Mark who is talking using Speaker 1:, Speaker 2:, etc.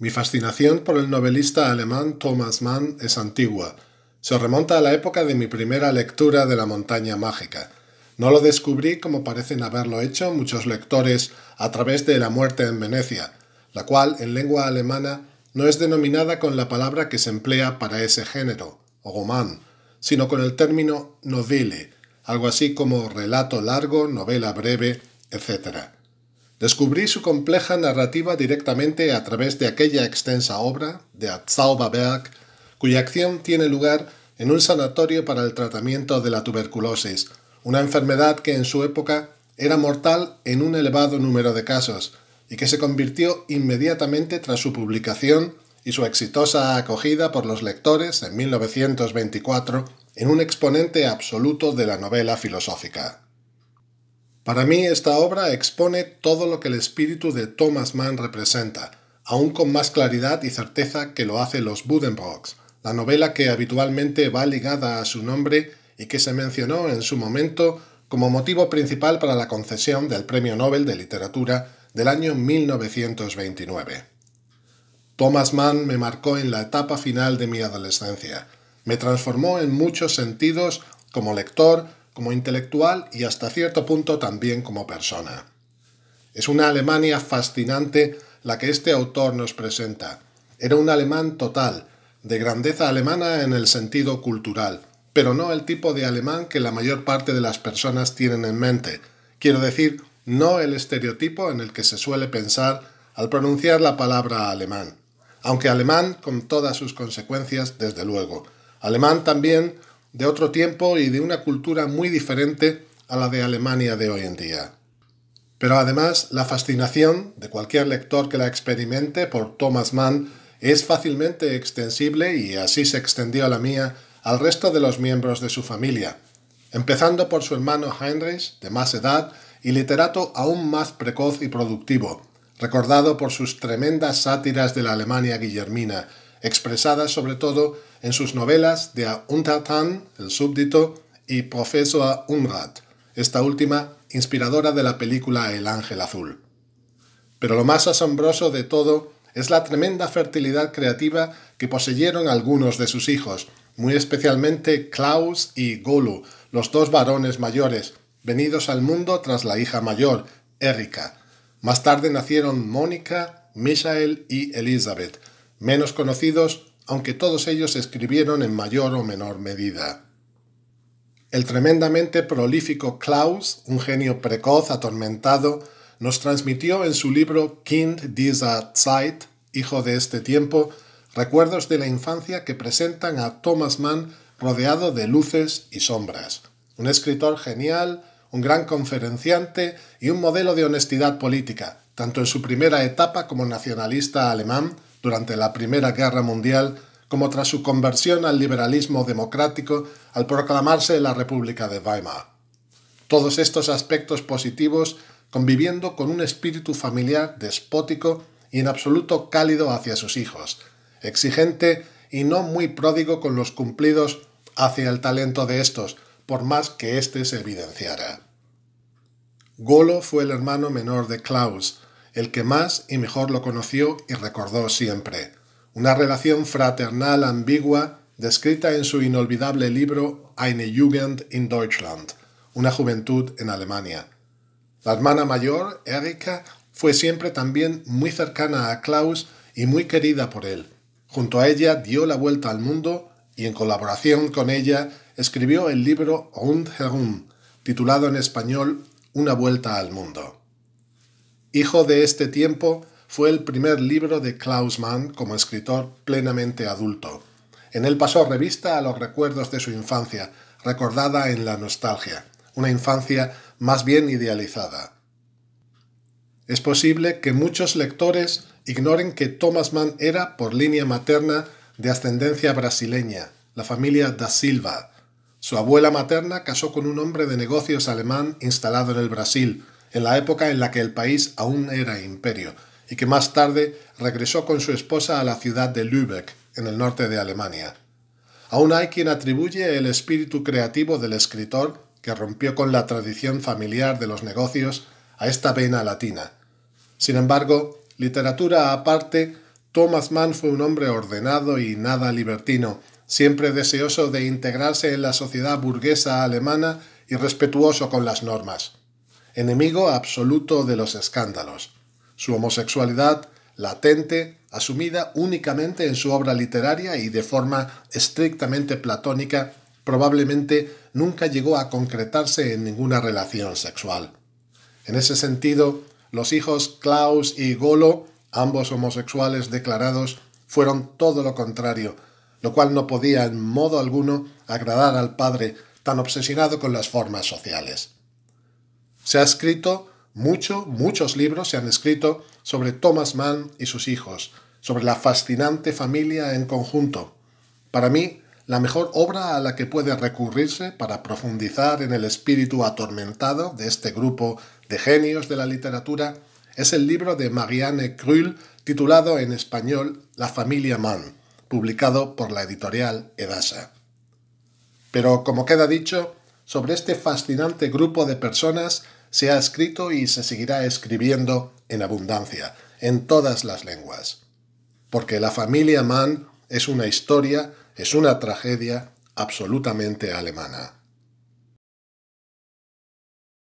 Speaker 1: Mi fascinación por el novelista alemán Thomas Mann es antigua. Se remonta a la época de mi primera lectura de La montaña mágica. No lo descubrí como parecen haberlo hecho muchos lectores a través de La muerte en Venecia, la cual en lengua alemana no es denominada con la palabra que se emplea para ese género, Roman, sino con el término Novelle, algo así como relato largo, novela breve, etcétera. Descubrí su compleja narrativa directamente a través de aquella extensa obra de Zauberberg, cuya acción tiene lugar en un sanatorio para el tratamiento de la tuberculosis, una enfermedad que en su época era mortal en un elevado número de casos y que se convirtió inmediatamente tras su publicación y su exitosa acogida por los lectores en 1924 en un exponente absoluto de la novela filosófica. Para mí esta obra expone todo lo que el espíritu de Thomas Mann representa, aún con más claridad y certeza que lo hace Los Budenbrocks, la novela que habitualmente va ligada a su nombre y que se mencionó en su momento como motivo principal para la concesión del Premio Nobel de Literatura del año 1929. Thomas Mann me marcó en la etapa final de mi adolescencia. Me transformó en muchos sentidos como lector, como intelectual y hasta cierto punto también como persona. Es una Alemania fascinante la que este autor nos presenta. Era un alemán total, de grandeza alemana en el sentido cultural, pero no el tipo de alemán que la mayor parte de las personas tienen en mente. Quiero decir, no el estereotipo en el que se suele pensar al pronunciar la palabra alemán. Aunque alemán con todas sus consecuencias, desde luego. Alemán también de otro tiempo y de una cultura muy diferente a la de Alemania de hoy en día. Pero además, la fascinación de cualquier lector que la experimente por Thomas Mann es fácilmente extensible y así se extendió la mía al resto de los miembros de su familia, empezando por su hermano Heinrich, de más edad y literato aún más precoz y productivo, recordado por sus tremendas sátiras de la Alemania guillermina, expresadas sobre todo en sus novelas de Untertan, el súbdito, y a Unrat, esta última inspiradora de la película El Ángel Azul. Pero lo más asombroso de todo es la tremenda fertilidad creativa que poseyeron algunos de sus hijos, muy especialmente Klaus y Golu, los dos varones mayores, venidos al mundo tras la hija mayor, Erika. Más tarde nacieron Mónica, Michael y Elizabeth, menos conocidos, aunque todos ellos escribieron en mayor o menor medida. El tremendamente prolífico Klaus, un genio precoz, atormentado, nos transmitió en su libro Kind dieser Zeit, hijo de este tiempo, recuerdos de la infancia que presentan a Thomas Mann rodeado de luces y sombras. Un escritor genial, un gran conferenciante y un modelo de honestidad política, tanto en su primera etapa como nacionalista alemán, durante la Primera Guerra Mundial como tras su conversión al liberalismo democrático al proclamarse la República de Weimar. Todos estos aspectos positivos conviviendo con un espíritu familiar despótico y en absoluto cálido hacia sus hijos, exigente y no muy pródigo con los cumplidos hacia el talento de estos, por más que éste se evidenciara. Golo fue el hermano menor de Klaus, el que más y mejor lo conoció y recordó siempre. Una relación fraternal ambigua descrita en su inolvidable libro Eine Jugend in Deutschland, una juventud en Alemania. La hermana mayor, Erika, fue siempre también muy cercana a Klaus y muy querida por él. Junto a ella dio la vuelta al mundo y en colaboración con ella escribió el libro Rundherum, titulado en español Una vuelta al mundo. Hijo de este tiempo fue el primer libro de Klaus Mann como escritor plenamente adulto. En él pasó revista a los recuerdos de su infancia, recordada en la nostalgia, una infancia más bien idealizada. Es posible que muchos lectores ignoren que Thomas Mann era, por línea materna, de ascendencia brasileña, la familia da Silva. Su abuela materna casó con un hombre de negocios alemán instalado en el Brasil, en la época en la que el país aún era imperio, y que más tarde regresó con su esposa a la ciudad de Lübeck, en el norte de Alemania. Aún hay quien atribuye el espíritu creativo del escritor, que rompió con la tradición familiar de los negocios, a esta vena latina. Sin embargo, literatura aparte, Thomas Mann fue un hombre ordenado y nada libertino, siempre deseoso de integrarse en la sociedad burguesa alemana y respetuoso con las normas enemigo absoluto de los escándalos. Su homosexualidad, latente, asumida únicamente en su obra literaria y de forma estrictamente platónica, probablemente nunca llegó a concretarse en ninguna relación sexual. En ese sentido, los hijos Klaus y Golo, ambos homosexuales declarados, fueron todo lo contrario, lo cual no podía en modo alguno agradar al padre, tan obsesionado con las formas sociales. Se ha escrito mucho, muchos libros se han escrito sobre Thomas Mann y sus hijos, sobre la fascinante familia en conjunto. Para mí, la mejor obra a la que puede recurrirse para profundizar en el espíritu atormentado de este grupo de genios de la literatura es el libro de Marianne Krull titulado en español La familia Mann, publicado por la editorial Edasa. Pero como queda dicho, sobre este fascinante grupo de personas se ha escrito y se seguirá escribiendo en abundancia, en todas las lenguas. Porque la familia Mann es una historia, es una tragedia absolutamente alemana.